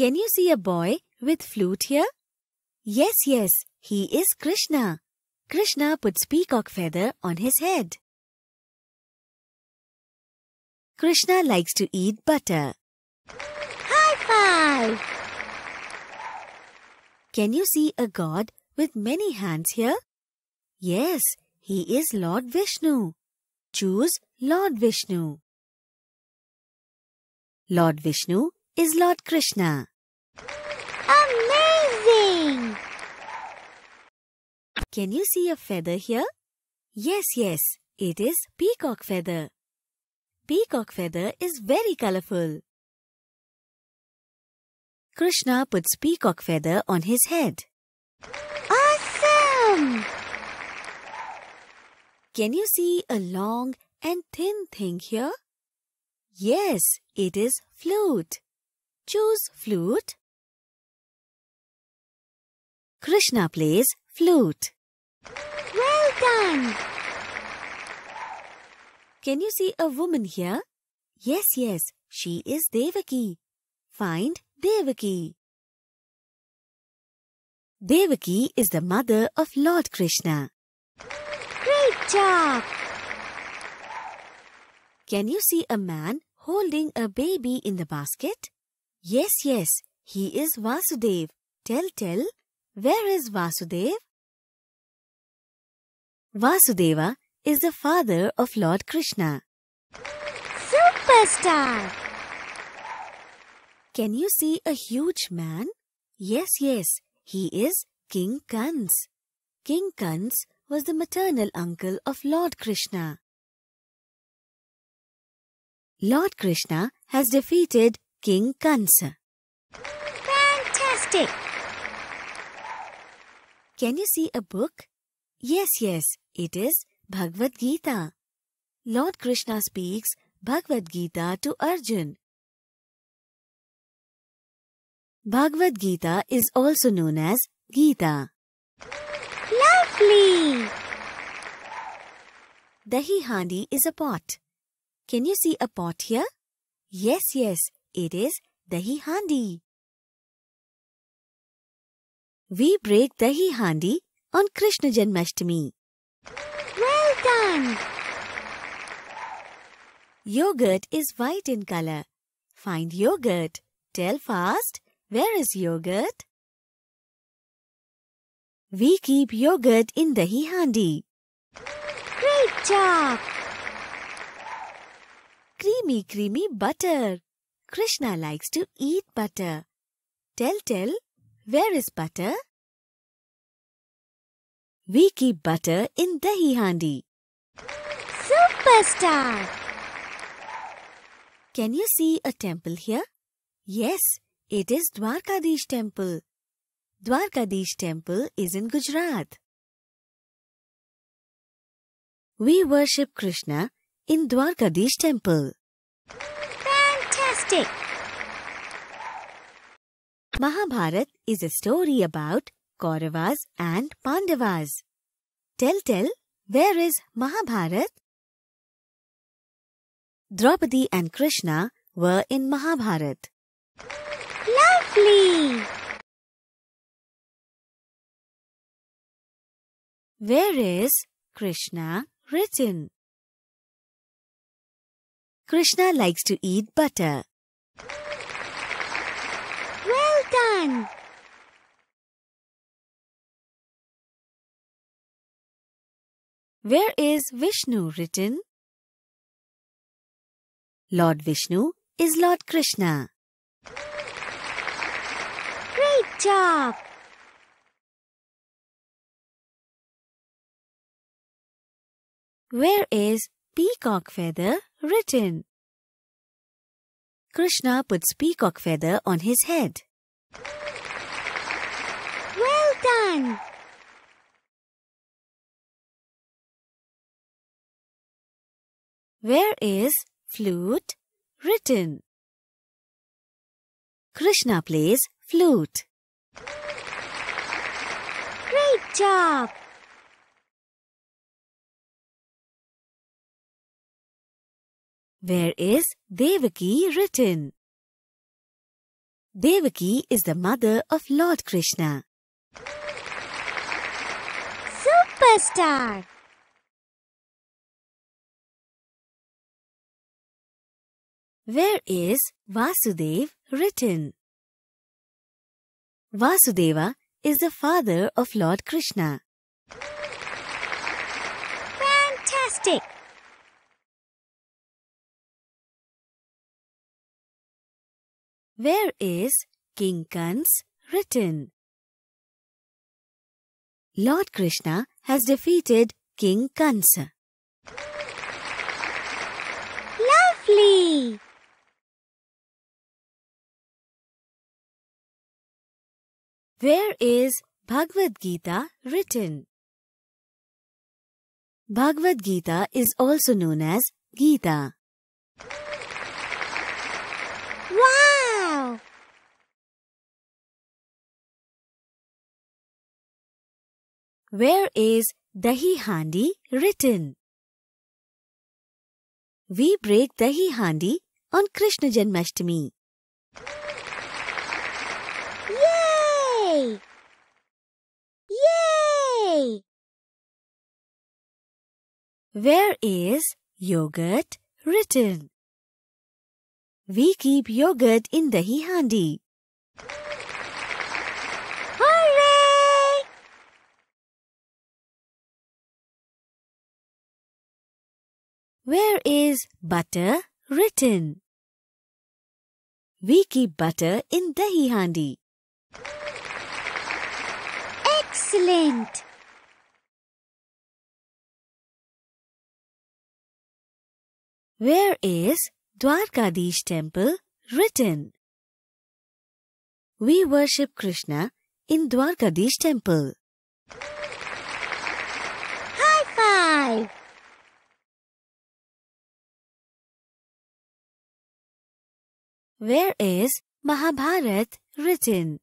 Can you see a boy with flute here? Yes, yes, he is Krishna. Krishna puts peacock feather on his head. Krishna likes to eat butter. High five! Can you see a god with many hands here? Yes, he is Lord Vishnu. Choose Lord Vishnu. Lord Vishnu is Lord Krishna. Can you see a feather here? Yes, yes, it is peacock feather. Peacock feather is very colorful. Krishna puts peacock feather on his head. Awesome! Can you see a long and thin thing here? Yes, it is flute. Choose flute. Krishna plays flute. Well done! Can you see a woman here? Yes, yes, she is Devaki. Find Devaki. Devaki is the mother of Lord Krishna. Great job! Can you see a man holding a baby in the basket? Yes, yes, he is Vasudev. Tell, tell, where is Vasudev? Vasudeva is the father of Lord Krishna. Superstar! Can you see a huge man? Yes, yes, he is King Kans. King Kans was the maternal uncle of Lord Krishna. Lord Krishna has defeated King Kansa. Fantastic! Can you see a book? Yes, yes, it is Bhagavad Gita. Lord Krishna speaks Bhagavad Gita to Arjun. Bhagavad Gita is also known as Gita. Lovely! Dahi handi is a pot. Can you see a pot here? Yes, yes, it is dahi handi. We break dahi handi on Krishna Janmashtami. Well done! Yogurt is white in color. Find yogurt. Tell fast, where is yogurt? We keep yogurt in the handi. Great job! Creamy, creamy butter. Krishna likes to eat butter. Tell, tell, where is butter? We keep butter in Dahi Handi. Superstar! Can you see a temple here? Yes, it is Dwarkadish temple. Dwarkadish temple is in Gujarat. We worship Krishna in Dwarkadish temple. Fantastic! Mahabharat is a story about Kauravas and Pandavas. Tell, tell, where is Mahabharat? Draupadi and Krishna were in Mahabharat. Lovely! Where is Krishna written? Krishna likes to eat butter. Well done! Where is Vishnu written? Lord Vishnu is Lord Krishna. Great job! Where is peacock feather written? Krishna puts peacock feather on his head. Well done! Where is flute written? Krishna plays flute. Great job! Where is Devaki written? Devaki is the mother of Lord Krishna. Superstar! Where is Vasudev written? Vasudeva is the father of Lord Krishna. Fantastic! Where is King Kans written? Lord Krishna has defeated King Kansa. Where is Bhagavad Gita written? Bhagavad Gita is also known as Gita. Wow! Where is Dahi Handi written? We break Dahi Handi on Krishna Janmashtami. Where is yogurt written? We keep yogurt in Dahi Handi. Where is butter written? We keep butter in Dahi Handi. Excellent! Where is Dwarkadish temple written? We worship Krishna in Dwarkadish temple. High five! Where is Mahabharat written?